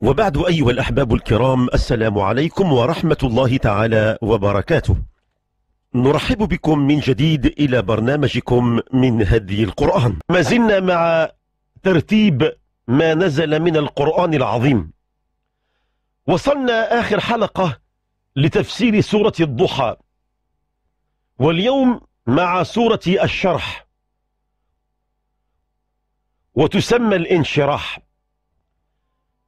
وبعد أيها الأحباب الكرام السلام عليكم ورحمة الله تعالى وبركاته نرحب بكم من جديد إلى برنامجكم من هدي القرآن ما زلنا مع ترتيب ما نزل من القرآن العظيم وصلنا آخر حلقة لتفسير سورة الضحى واليوم مع سورة الشرح وتسمى الانشراح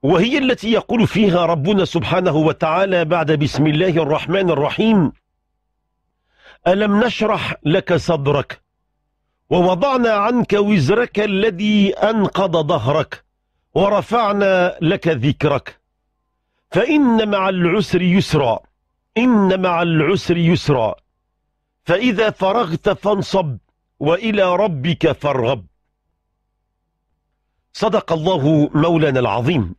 وهي التي يقول فيها ربنا سبحانه وتعالى بعد بسم الله الرحمن الرحيم ألم نشرح لك صدرك ووضعنا عنك وزرك الذي أنقض ظهرك ورفعنا لك ذكرك فإن مع العسر يسرا إن مع العسر يسرا فإذا فرغت فانصب وإلى ربك فارغب صدق الله مولانا العظيم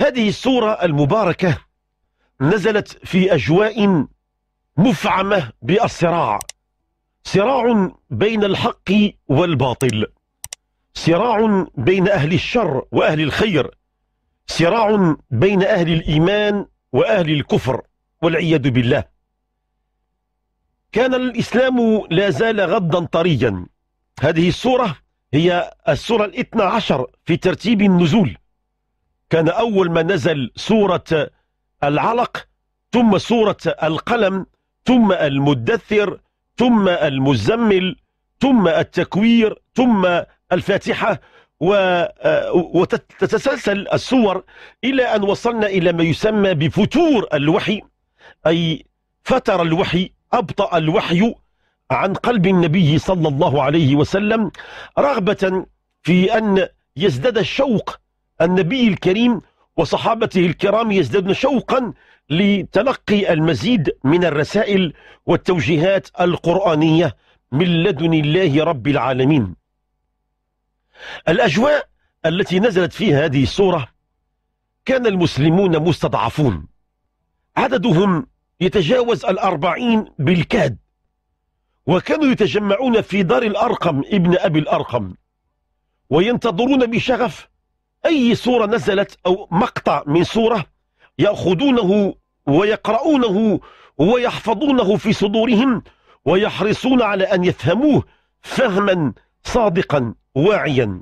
هذه السورة المباركة نزلت في أجواء مفعمة بالصراع صراع بين الحق والباطل صراع بين أهل الشر وأهل الخير صراع بين أهل الإيمان وأهل الكفر والعياذ بالله كان الإسلام لا زال غدا طريا هذه السورة هي السورة الاثنى عشر في ترتيب النزول كان أول ما نزل سورة العلق ثم سورة القلم ثم المدثر ثم المزمل ثم التكوير ثم الفاتحة آه، وتتسلسل السور إلى أن وصلنا إلى ما يسمى بفتور الوحي أي فتر الوحي أبطأ الوحي عن قلب النبي صلى الله عليه وسلم رغبة في أن يزداد الشوق النبي الكريم وصحابته الكرام يزدادن شوقا لتلقي المزيد من الرسائل والتوجيهات القرآنية من لدن الله رب العالمين الأجواء التي نزلت فيها هذه السورة كان المسلمون مستضعفون عددهم يتجاوز الأربعين بالكاد وكانوا يتجمعون في دار الأرقم ابن أبي الأرقم وينتظرون بشغف أي سورة نزلت أو مقطع من سورة يأخذونه ويقرؤونه ويحفظونه في صدورهم ويحرصون على أن يفهموه فهما صادقا واعيا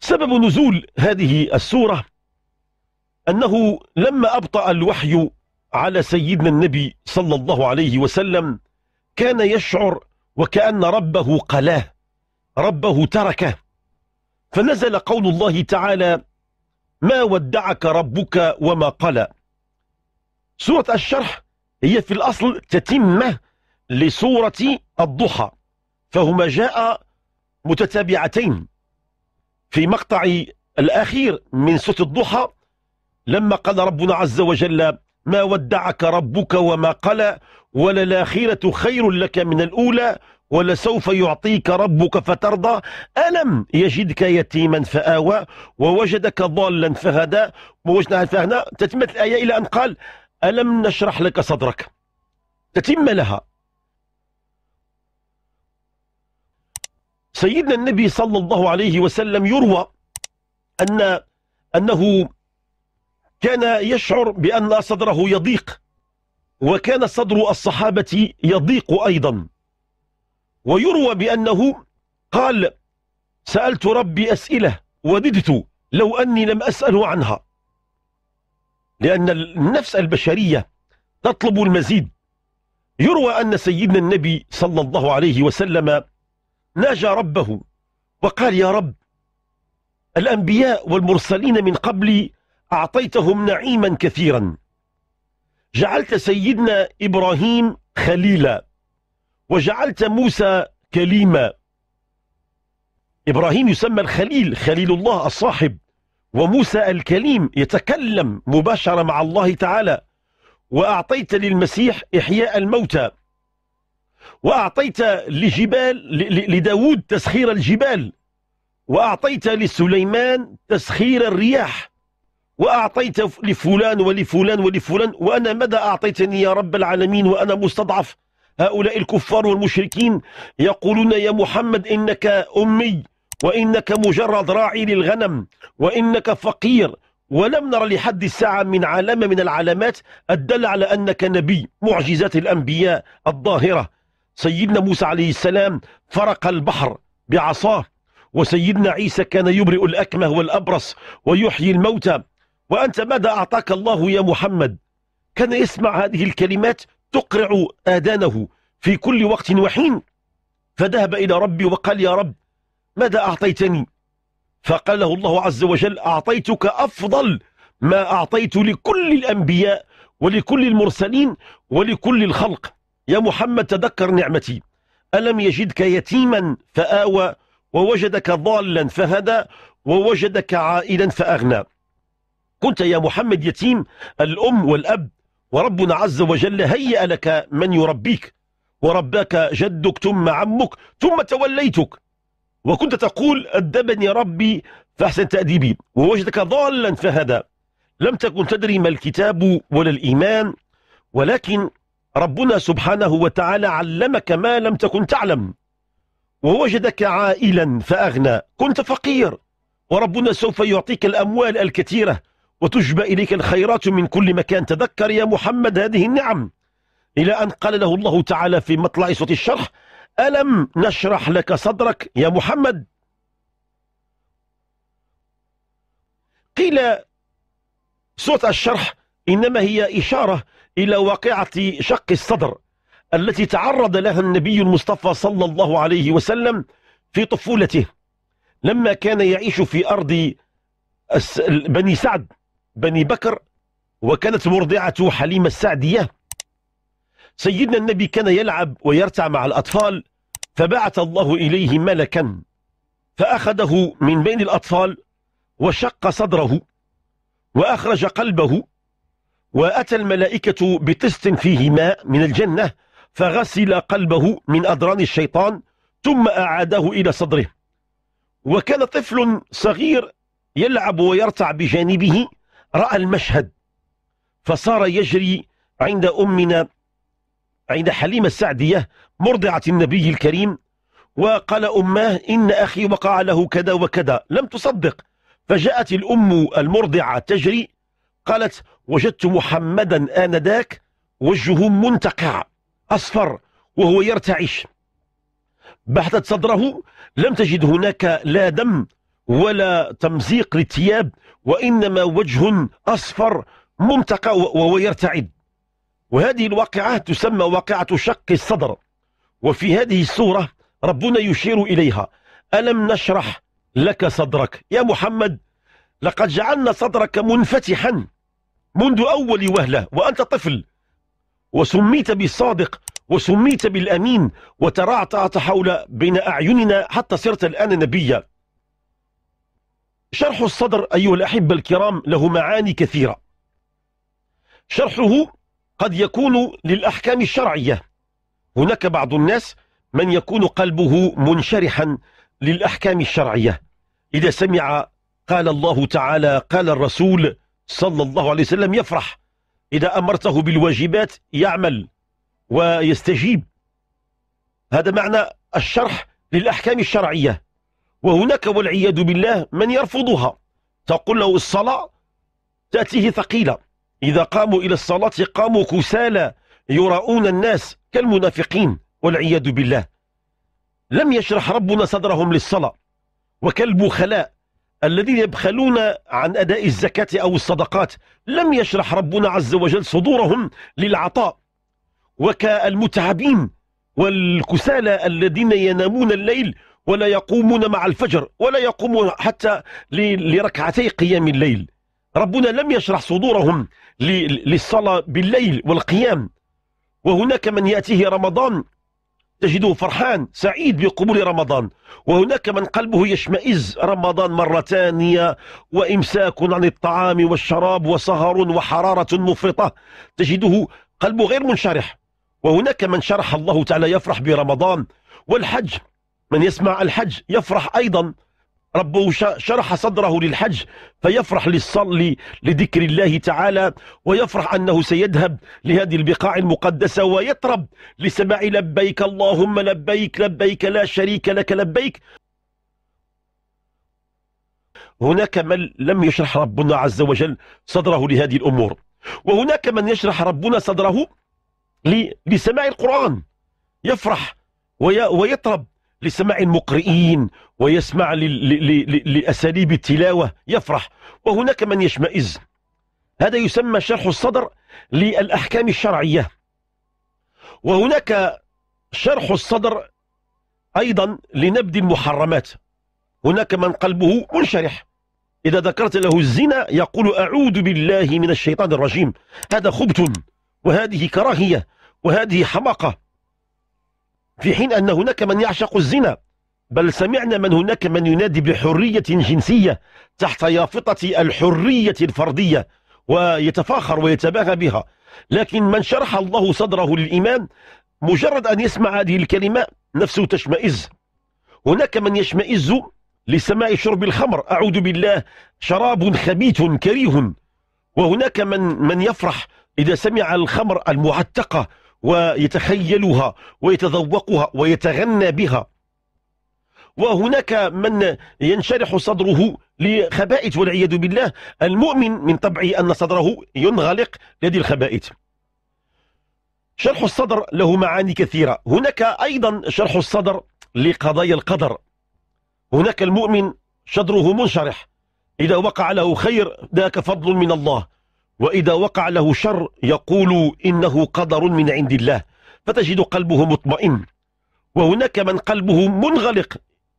سبب نزول هذه السورة أنه لما أبطأ الوحي على سيدنا النبي صلى الله عليه وسلم كان يشعر وكأن ربه قلاه ربه تركه فنزل قول الله تعالى ما ودعك ربك وما قلى سورة الشرح هي في الأصل تتمة لسورة الضحى فهما جاء متتابعتين في مقطع الأخير من سورة الضحى لما قال ربنا عز وجل ما ودعك ربك وما قلى وللآخرة خير لك من الأولى ولسوف يعطيك ربك فترضى ألم يجدك يتيما فآوى ووجدك ضالا فهدى ووجدنا فهنا تتمت الآية إلى أن قال ألم نشرح لك صدرك تتم لها سيدنا النبي صلى الله عليه وسلم يروى أن أنه كان يشعر بأن صدره يضيق وكان صدر الصحابة يضيق أيضا ويروى بأنه قال سألت ربي أسئلة وددت لو أني لم أسأله عنها لأن النفس البشرية تطلب المزيد يروى أن سيدنا النبي صلى الله عليه وسلم ناجى ربه وقال يا رب الأنبياء والمرسلين من قبلي أعطيتهم نعيما كثيرا جعلت سيدنا إبراهيم خليلا وجعلت موسى كليما إبراهيم يسمى الخليل خليل الله الصاحب وموسى الكليم يتكلم مباشرة مع الله تعالى وأعطيت للمسيح إحياء الموتى وأعطيت لجبال لداود تسخير الجبال وأعطيت لسليمان تسخير الرياح وأعطيت لفلان ولفلان ولفلان وأنا ماذا أعطيتني يا رب العالمين وأنا مستضعف هؤلاء الكفار والمشركين يقولون يا محمد إنك أمي وإنك مجرد راعي للغنم وإنك فقير ولم نرى لحد الساعة من علامة من العلامات الدل على أنك نبي معجزات الأنبياء الظاهرة سيدنا موسى عليه السلام فرق البحر بعصاه وسيدنا عيسى كان يبرئ الأكمه والأبرص ويحيي الموتى وأنت ماذا أعطاك الله يا محمد كان يسمع هذه الكلمات تقرع آذانه في كل وقت وحين فذهب إلى ربي وقال يا رب ماذا أعطيتني فقال له الله عز وجل أعطيتك أفضل ما أعطيت لكل الأنبياء ولكل المرسلين ولكل الخلق يا محمد تذكر نعمتي ألم يجدك يتيما فآوى ووجدك ضالا فهدى ووجدك عائلا فأغنى كنت يا محمد يتيم الأم والأب وربنا عز وجل هيأ لك من يربيك ورباك جدك ثم عمك ثم توليتك وكنت تقول أدبني ربي فأحسن تأديبي ووجدك ضالا فهدى لم تكن تدري ما الكتاب ولا الإيمان ولكن ربنا سبحانه وتعالى علمك ما لم تكن تعلم ووجدك عائلا فأغنى كنت فقير وربنا سوف يعطيك الأموال الكثيرة وتجبى إليك الخيرات من كل مكان تذكر يا محمد هذه النعم إلى أن قال له الله تعالى في مطلع سورة الشرح ألم نشرح لك صدرك يا محمد قيل سورة الشرح إنما هي إشارة إلى واقعة شق الصدر التي تعرض لها النبي المصطفى صلى الله عليه وسلم في طفولته لما كان يعيش في أرض بني سعد بني بكر وكانت مرضعته حليمة السعدية سيدنا النبي كان يلعب ويرتع مع الأطفال فبعث الله إليه ملكا فأخذه من بين الأطفال وشق صدره وأخرج قلبه وأتى الملائكة بطست فيه ماء من الجنة فغسل قلبه من أدران الشيطان ثم أعاده إلى صدره وكان طفل صغير يلعب ويرتع بجانبه رأى المشهد فصار يجري عند أمنا عند حليمة السعدية مرضعة النبي الكريم وقال أماه إن أخي وقع له كذا وكذا لم تصدق فجاءت الأم المرضعة تجري قالت وجدت محمدا آنذاك وجهه منتقع أصفر وهو يرتعش بحثت صدره لم تجد هناك لا دم ولا تمزيق للثياب وإنما وجه أصفر ممتقى وهو يرتعد وهذه الواقعة تسمى واقعة شق الصدر وفي هذه الصورة ربنا يشير إليها ألم نشرح لك صدرك يا محمد لقد جعلنا صدرك منفتحا منذ أول وهلة وأنت طفل وسميت بالصادق وسميت بالأمين وترعت حول بين أعيننا حتى صرت الآن نبيا شرح الصدر أيها الأحبة الكرام له معاني كثيرة شرحه قد يكون للأحكام الشرعية هناك بعض الناس من يكون قلبه منشرحا للأحكام الشرعية إذا سمع قال الله تعالى قال الرسول صلى الله عليه وسلم يفرح إذا أمرته بالواجبات يعمل ويستجيب هذا معنى الشرح للأحكام الشرعية وهناك والعياذ بالله من يرفضها تقول له الصلاة تأتيه ثقيلة إذا قاموا إلى الصلاة قاموا كسالى يراؤون الناس كالمنافقين والعياذ بالله لم يشرح ربنا صدرهم للصلاة وكلب خلاء الذين يبخلون عن أداء الزكاة أو الصدقات لم يشرح ربنا عز وجل صدورهم للعطاء وكالمتعبين والكسالى الذين ينامون الليل ولا يقومون مع الفجر ولا يقومون حتى لركعتي قيام الليل ربنا لم يشرح صدورهم للصلاة بالليل والقيام وهناك من يأتيه رمضان تجده فرحان سعيد بقبول رمضان وهناك من قلبه يشمئز رمضان مرة ثانية وإمساك عن الطعام والشراب وسهر وحرارة مفرطة تجده قلبه غير منشرح وهناك من شرح الله تعالى يفرح برمضان والحج من يسمع الحج يفرح أيضا ربه شرح صدره للحج فيفرح للصل لذكر الله تعالى ويفرح أنه سيذهب لهذه البقاع المقدسة ويطرب لسماع لبيك اللهم لبيك لبيك لا شريك لك لبيك هناك من لم يشرح ربنا عز وجل صدره لهذه الأمور وهناك من يشرح ربنا صدره لسماع القرآن يفرح ويطرب لسماع المقرئين ويسمع لأساليب التلاوة يفرح وهناك من يشمئز هذا يسمى شرح الصدر للأحكام الشرعية وهناك شرح الصدر أيضا لنبذ المحرمات هناك من قلبه منشرح إذا ذكرت له الزنا يقول أعوذ بالله من الشيطان الرجيم هذا خبث وهذه كراهية وهذه حماقة في حين أن هناك من يعشق الزنا بل سمعنا من هناك من ينادي بحرية جنسية تحت يافطة الحرية الفردية ويتفاخر ويتباهى بها لكن من شرح الله صدره للإيمان مجرد أن يسمع هذه الكلمة نفسه تشمئز هناك من يشمئز لسماع شرب الخمر أعوذ بالله شراب خبيث كريه وهناك من من يفرح إذا سمع الخمر المعتقة ويتخيلها ويتذوقها ويتغنى بها وهناك من ينشرح صدره لخبائث والعياذ بالله المؤمن من طبعه أن صدره ينغلق لدي الخبائث شرح الصدر له معاني كثيرة هناك أيضا شرح الصدر لقضايا القدر هناك المؤمن صدره منشرح إذا وقع له خير ذاك فضل من الله وإذا وقع له شر يقول إنه قدر من عند الله فتجد قلبه مطمئن وهناك من قلبه منغلق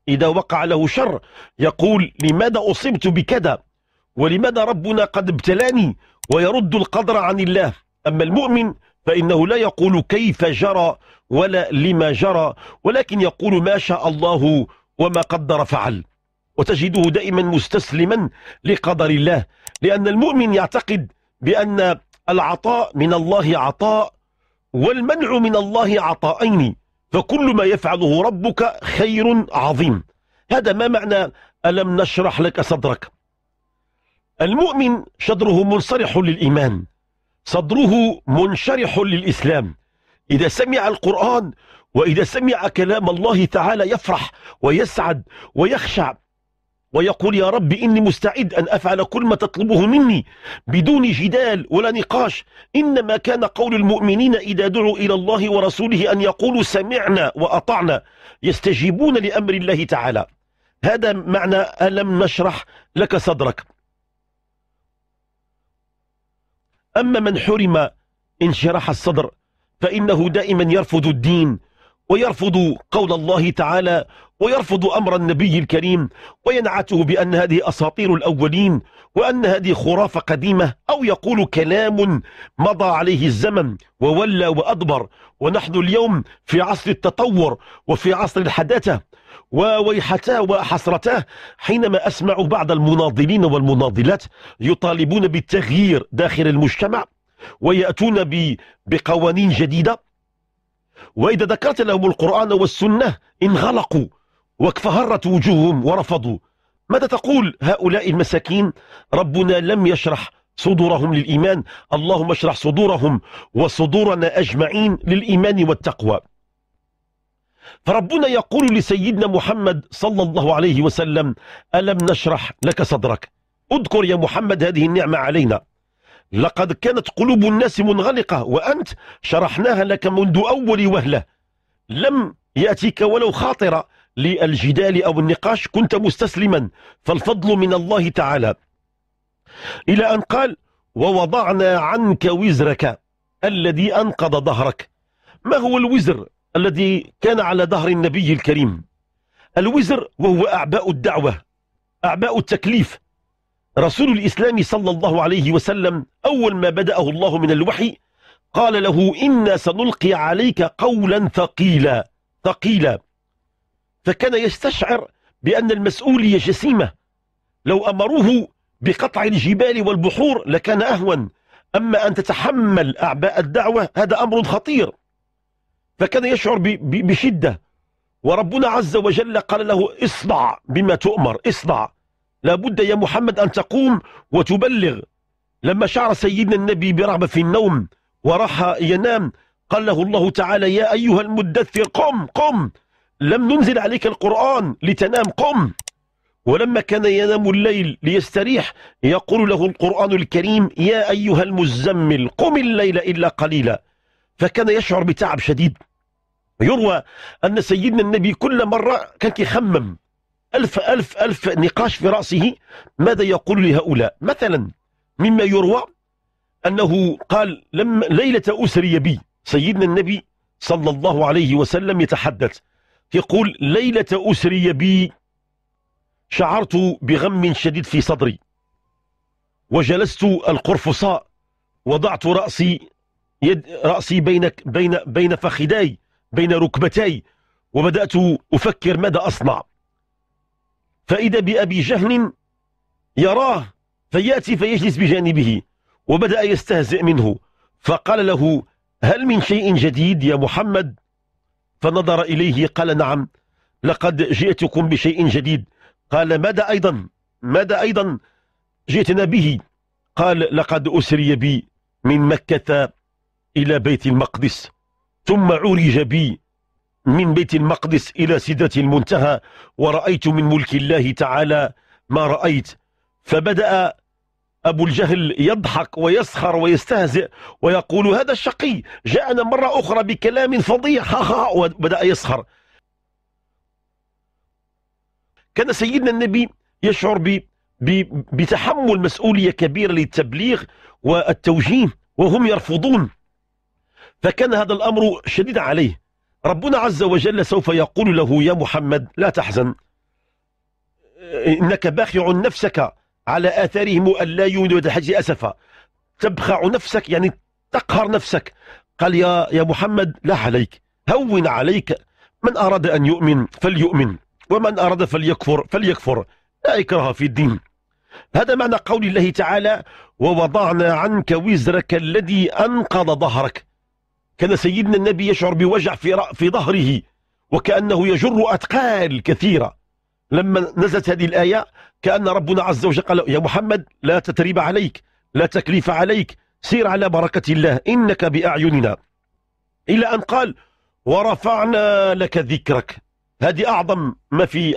إذا وقع له شر يقول لماذا أصبت بكذا ولماذا ربنا قد ابتلاني ويرد القدر عن الله أما المؤمن فإنه لا يقول كيف جرى ولا لما جرى ولكن يقول ما شاء الله وما قدر فعل وتجده دائما مستسلما لقدر الله لأن المؤمن يعتقد بأن العطاء من الله عطاء والمنع من الله عطاءين فكل ما يفعله ربك خير عظيم هذا ما معنى ألم نشرح لك صدرك المؤمن شدره منصرح للإيمان صدره منشرح للإسلام إذا سمع القرآن وإذا سمع كلام الله تعالى يفرح ويسعد ويخشع ويقول يا رب إني مستعد أن أفعل كل ما تطلبه مني بدون جدال ولا نقاش إنما كان قول المؤمنين إذا دعوا إلى الله ورسوله أن يقولوا سمعنا وأطعنا يستجيبون لأمر الله تعالى هذا معنى ألم نشرح لك صدرك أما من حرم انشراح الصدر فإنه دائما يرفض الدين ويرفض قول الله تعالى ويرفض أمر النبي الكريم وينعته بأن هذه أساطير الأولين وأن هذه خرافة قديمة أو يقول كلام مضى عليه الزمن وولى وأدبر ونحن اليوم في عصر التطور وفي عصر الحداثة وويحتاه وحسرته حينما أسمع بعض المناضلين والمناضلات يطالبون بالتغيير داخل المجتمع ويأتون بقوانين جديدة وإذا ذكرت لهم القرآن والسنة انغلقوا وكفهرت وجوههم ورفضوا ماذا تقول هؤلاء المساكين ربنا لم يشرح صدورهم للإيمان اللهم اشرح صدورهم وصدورنا أجمعين للإيمان والتقوى فربنا يقول لسيدنا محمد صلى الله عليه وسلم ألم نشرح لك صدرك اذكر يا محمد هذه النعمة علينا لقد كانت قلوب الناس منغلقة وأنت شرحناها لك منذ أول وهلة لم يأتيك ولو خاطرة للجدال أو النقاش كنت مستسلما فالفضل من الله تعالى إلى أن قال ووضعنا عنك وزرك الذي أنقض ظهرك ما هو الوزر الذي كان على ظهر النبي الكريم الوزر وهو أعباء الدعوة أعباء التكليف رسول الإسلام صلى الله عليه وسلم أول ما بدأه الله من الوحي قال له إنا سنلقي عليك قولا ثقيلا ثقيلا فكان يستشعر بأن المسؤولية جسيمة لو أمروه بقطع الجبال والبحور لكان أهون أما أن تتحمل أعباء الدعوة هذا أمر خطير فكان يشعر بشدة وربنا عز وجل قال له اصدع بما تؤمر اصدع لابد يا محمد أن تقوم وتبلغ لما شعر سيدنا النبي برغبة في النوم وراح ينام قال له الله تعالى يا أيها المدثر قم قم لم ننزل عليك القرآن لتنام قم ولما كان ينام الليل ليستريح يقول له القرآن الكريم يا أيها المزمل قم الليل إلا قليلا فكان يشعر بتعب شديد يروى أن سيدنا النبي كل مرة كان كيخمم ألف ألف ألف نقاش في رأسه ماذا يقول لهؤلاء مثلا مما يروى أنه قال لما ليلة أسري بي سيدنا النبي صلى الله عليه وسلم يتحدث يقول ليلة أسري بي شعرت بغم شديد في صدري وجلست القرفصاء وضعت رأسي يد رأسي بين بين بين فخداي بين ركبتاي وبدأت أفكر ماذا أصنع فإذا بأبي جهل يراه فيأتي فيجلس بجانبه وبدأ يستهزئ منه فقال له هل من شيء جديد يا محمد فنظر إليه قال نعم لقد جئتكم بشيء جديد قال ماذا أيضا ماذا أيضا جئتنا به قال لقد أسري بي من مكة إلى بيت المقدس ثم عرج بي من بيت المقدس إلى سدرة المنتهى ورأيت من ملك الله تعالى ما رأيت فبدأ أبو الجهل يضحك ويسخر ويستهزئ ويقول هذا الشقي جاءنا مرة أخرى بكلام فظيع وبدأ يسخر كان سيدنا النبي يشعر ب بتحمل مسؤولية كبيرة للتبليغ والتوجيه وهم يرفضون فكان هذا الأمر شديد عليه ربنا عز وجل سوف يقول له يا محمد لا تحزن إنك باخع نفسك على آثارهم أن لا يؤمنوا الحج أسفا تبخع نفسك يعني تقهر نفسك قال يا يا محمد لا عليك هون عليك من أراد أن يؤمن فليؤمن ومن أراد فليكفر فليكفر لا إكراه في الدين هذا معنى قول الله تعالى ووضعنا عنك وزرك الذي أنقض ظهرك كان سيدنا النبي يشعر بوجع في, في ظهره وكأنه يجر أثقال كثيرة لما نزلت هذه الآية كأن ربنا عز وجل قال يا محمد لا تتريب عليك لا تكليف عليك سير على بركة الله إنك بأعيننا إلى أن قال ورفعنا لك ذكرك هذه أعظم ما في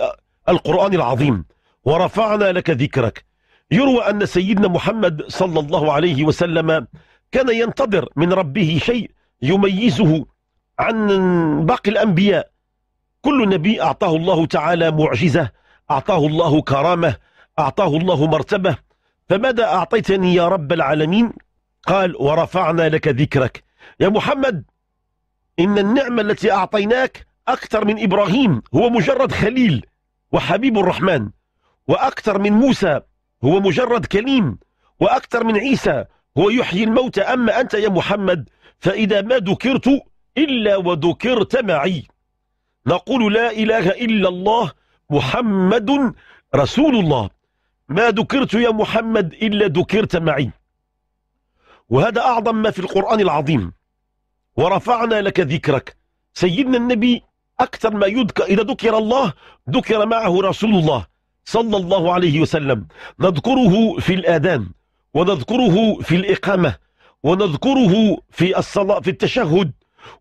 القرآن العظيم ورفعنا لك ذكرك يروى أن سيدنا محمد صلى الله عليه وسلم كان ينتظر من ربه شيء يميزه عن باقي الأنبياء كل نبي أعطاه الله تعالى معجزة أعطاه الله كرامة أعطاه الله مرتبة فماذا أعطيتني يا رب العالمين قال ورفعنا لك ذكرك يا محمد إن النعمة التي أعطيناك أكثر من إبراهيم هو مجرد خليل وحبيب الرحمن وأكثر من موسى هو مجرد كليم وأكثر من عيسى هو يحيي الموتى أما أنت يا محمد فإذا ما ذكرت إلا وذكرت معي نقول لا إله إلا الله محمد رسول الله ما ذكرت يا محمد إلا ذكرت معي وهذا أعظم ما في القرآن العظيم ورفعنا لك ذكرك سيدنا النبي أكثر ما يذكر إذا ذكر الله ذكر معه رسول الله صلى الله عليه وسلم نذكره في الآذان ونذكره في الإقامة ونذكره في الصلاة في التشهد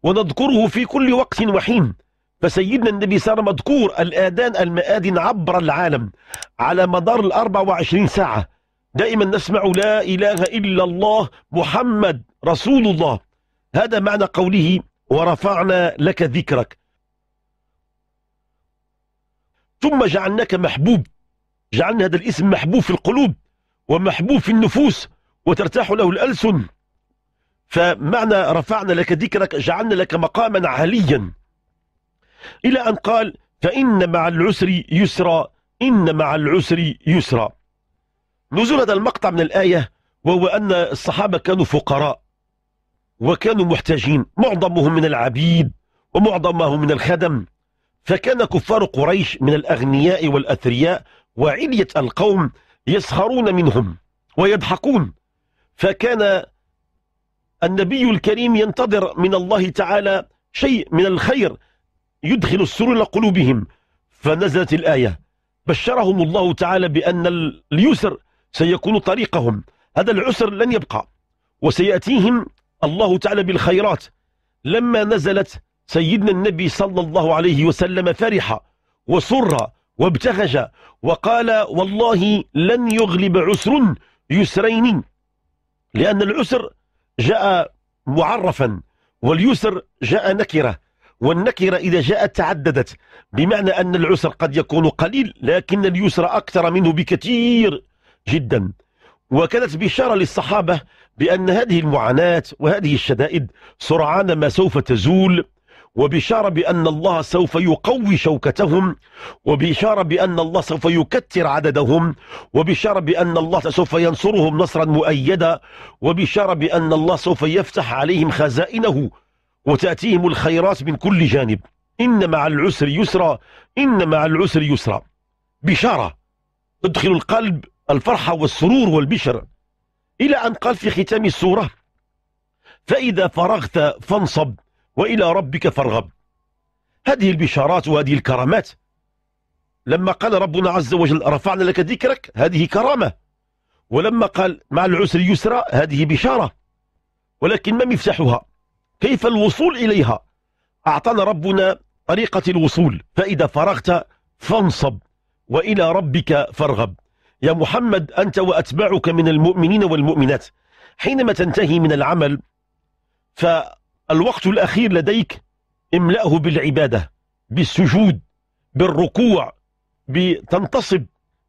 ونذكره في كل وقت وحين فسيدنا النبي صار مذكور الآذان المآذن عبر العالم على مدار ال 24 ساعة دائما نسمع لا إله إلا الله محمد رسول الله هذا معنى قوله ورفعنا لك ذكرك ثم جعلناك محبوب جعلنا هذا الاسم محبوب في القلوب ومحبوب في النفوس وترتاح له الألسن فمعنى رفعنا لك ذكرك جعلنا لك مقاما عليا إلى أن قال فإن مع العسر يسرا إن مع العسر يسرا نزول هذا المقطع من الآية وهو أن الصحابة كانوا فقراء وكانوا محتاجين معظمهم من العبيد ومعظمهم من الخدم فكان كفار قريش من الأغنياء والأثرياء وعلية القوم يسخرون منهم ويضحكون فكان النبي الكريم ينتظر من الله تعالى شيء من الخير يدخل السرور قلوبهم فنزلت الآية بشرهم الله تعالى بأن اليسر سيكون طريقهم هذا العسر لن يبقى وسيأتيهم الله تعالى بالخيرات لما نزلت سيدنا النبي صلى الله عليه وسلم فرح وسر وابتهج وقال والله لن يغلب عسر يسرين لأن العسر جاء معرفا واليسر جاء نكرة والنكرة إذا جاءت تعددت بمعنى أن العسر قد يكون قليل لكن اليسر أكثر منه بكثير جدا وكانت بشارة للصحابة بأن هذه المعاناة وهذه الشدائد سرعان ما سوف تزول وبشارة بأن الله سوف يقوي شوكتهم وبشارة بأن الله سوف يكثر عددهم وبشارة بأن الله سوف ينصرهم نصرا مؤيدا وبشارة بأن الله سوف يفتح عليهم خزائنه وتأتيهم الخيرات من كل جانب إن مع العسر يسرا إن مع العسر يسرا بشارة تدخل القلب الفرحة والسرور والبشر إلى أن قال في ختام السورة فإذا فرغت فانصب وإلى ربك فارغب هذه البشارات وهذه الكرامات لما قال ربنا عز وجل رفعنا لك ذكرك هذه كرامة ولما قال مع العسر يسرا هذه بشارة ولكن ما مفتاحها كيف الوصول إليها أعطانا ربنا طريقة الوصول فإذا فرغت فانصب وإلى ربك فارغب يا محمد أنت وأتباعك من المؤمنين والمؤمنات حينما تنتهي من العمل فأنت الوقت الأخير لديك املأه بالعبادة بالسجود بالركوع بتنتصب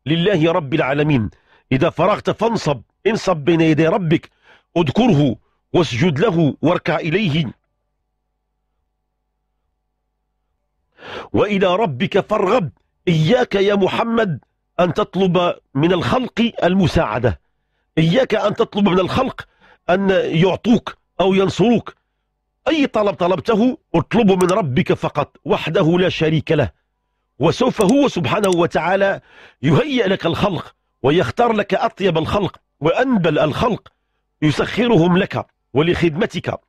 لله رب العالمين إذا فرغت فانصب انصب بين يدي ربك اذكره واسجد له واركع إليه وإلى ربك فارغب إياك يا محمد أن تطلب من الخلق المساعدة إياك أن تطلب من الخلق أن يعطوك أو ينصروك أي طلب طلبته اطلبه من ربك فقط وحده لا شريك له وسوف هو سبحانه وتعالى يهيئ لك الخلق ويختار لك أطيب الخلق وأنبل الخلق يسخرهم لك ولخدمتك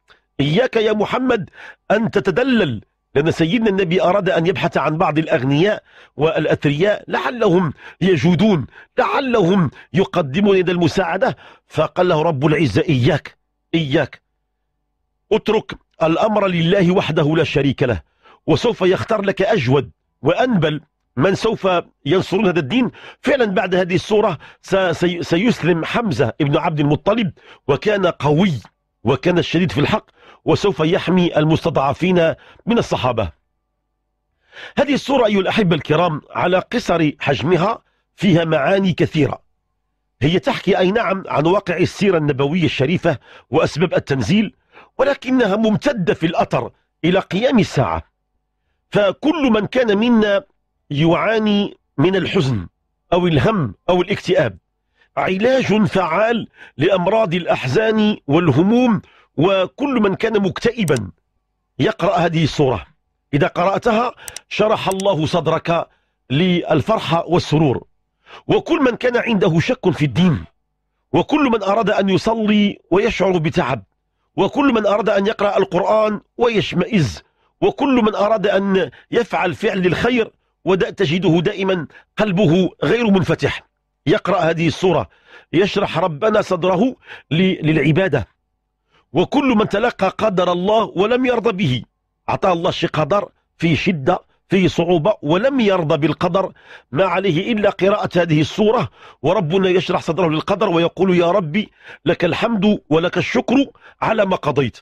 إياك يا محمد أن تتدلل لأن سيدنا النبي أراد أن يبحث عن بعض الأغنياء والأثرياء لعلهم يجودون لعلهم يقدمون يد المساعدة فقال له رب العزة إياك إياك اترك الأمر لله وحده لا شريك له وسوف يختار لك أجود وأنبل من سوف ينصرون هذا الدين فعلا بعد هذه الصورة سيسلم حمزة ابن عبد المطلب وكان قوي وكان الشديد في الحق وسوف يحمي المستضعفين من الصحابة هذه الصورة أيها الأحبة الكرام على قصر حجمها فيها معاني كثيرة هي تحكي أي نعم عن واقع السيرة النبوية الشريفة وأسباب التنزيل ولكنها ممتدة في الأثر إلى قيام الساعة فكل من كان منا يعاني من الحزن أو الهم أو الاكتئاب علاج فعال لأمراض الأحزان والهموم وكل من كان مكتئبا يقرأ هذه الصورة إذا قرأتها شرح الله صدرك للفرحة والسرور وكل من كان عنده شك في الدين وكل من أراد أن يصلي ويشعر بتعب وكل من أراد أن يقرأ القرآن ويشمئز وكل من أراد أن يفعل فعل للخير وتجده دائما قلبه غير منفتح يقرأ هذه السورة يشرح ربنا صدره للعبادة وكل من تلقى قدر الله ولم يرضى به أعطاه الله شيء قدر في شدة فيه صعوبة ولم يرضى بالقدر ما عليه إلا قراءة هذه السورة وربنا يشرح صدره للقدر ويقول يا ربي لك الحمد ولك الشكر على ما قضيت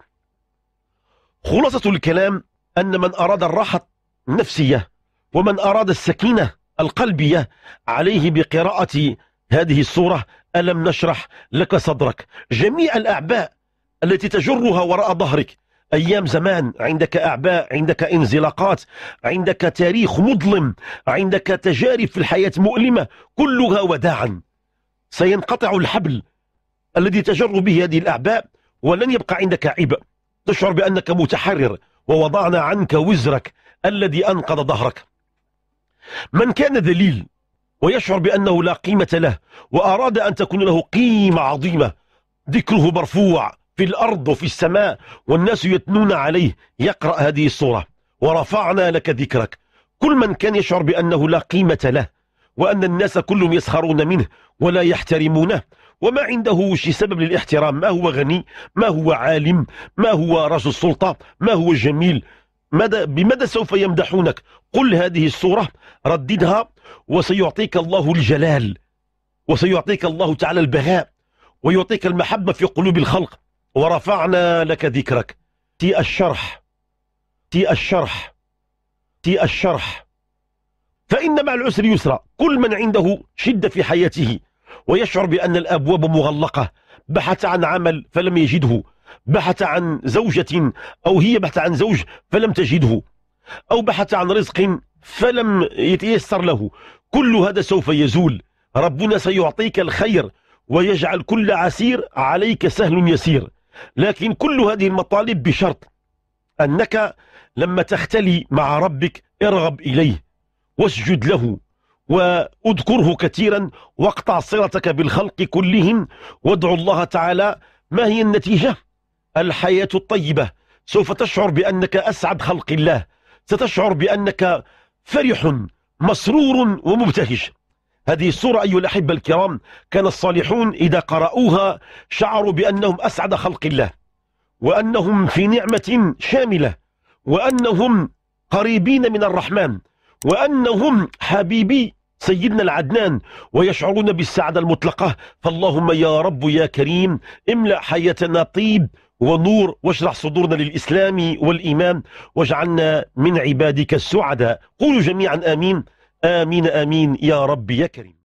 خلاصة الكلام أن من أراد الراحة النفسية ومن أراد السكينة القلبية عليه بقراءة هذه السورة ألم نشرح لك صدرك جميع الأعباء التي تجرها وراء ظهرك أيام زمان عندك أعباء عندك انزلاقات عندك تاريخ مظلم عندك تجارب في الحياة مؤلمة كلها وداعا سينقطع الحبل الذي تجر به هذه الأعباء ولن يبقى عندك عبء تشعر بأنك متحرر ووضعنا عنك وزرك الذي أنقض ظهرك من كان ذليل ويشعر بأنه لا قيمة له وأراد أن تكون له قيمة عظيمة ذكره مرفوع في الأرض وفي السماء والناس يتنون عليه يقرأ هذه الصورة ورفعنا لك ذكرك كل من كان يشعر بأنه لا قيمة له وأن الناس كلهم يسخرون منه ولا يحترمونه وما عنده شي سبب للاحترام ما هو غني ما هو عالم ما هو رجل سلطة ما هو جميل ماذا بماذا سوف يمدحونك قل هذه الصورة رددها وسيعطيك الله الجلال وسيعطيك الله تعالى البهاء ويعطيك المحبة في قلوب الخلق ورفعنا لك ذكرك تي الشرح تي الشرح تي الشرح فإن مع العسر يسرا كل من عنده شدة في حياته ويشعر بأن الأبواب مغلقة بحث عن عمل فلم يجده بحث عن زوجة أو هي بحث عن زوج فلم تجده أو بحث عن رزق فلم يتيسر له كل هذا سوف يزول ربنا سيعطيك الخير ويجعل كل عسير عليك سهل يسير لكن كل هذه المطالب بشرط أنك لما تختلي مع ربك ارغب إليه واسجد له واذكره كثيرا واقطع صلتك بالخلق كلهم وادعو الله تعالى ما هي النتيجة؟ الحياة الطيبة سوف تشعر بأنك أسعد خلق الله ستشعر بأنك فرح مسرور ومبتهج هذه السورة أيها الأحبة الكرام كان الصالحون إذا قرأوها شعروا بأنهم أسعد خلق الله وأنهم في نعمة شاملة وأنهم قريبين من الرحمن وأنهم حبيبي سيدنا العدنان ويشعرون بالسعادة المطلقة فاللهم يا رب يا كريم املأ حياتنا طيب ونور واشرح صدورنا للإسلام والإيمان واجعلنا من عبادك السعداء قولوا جميعا آمين آمين آمين يا رب يا كريم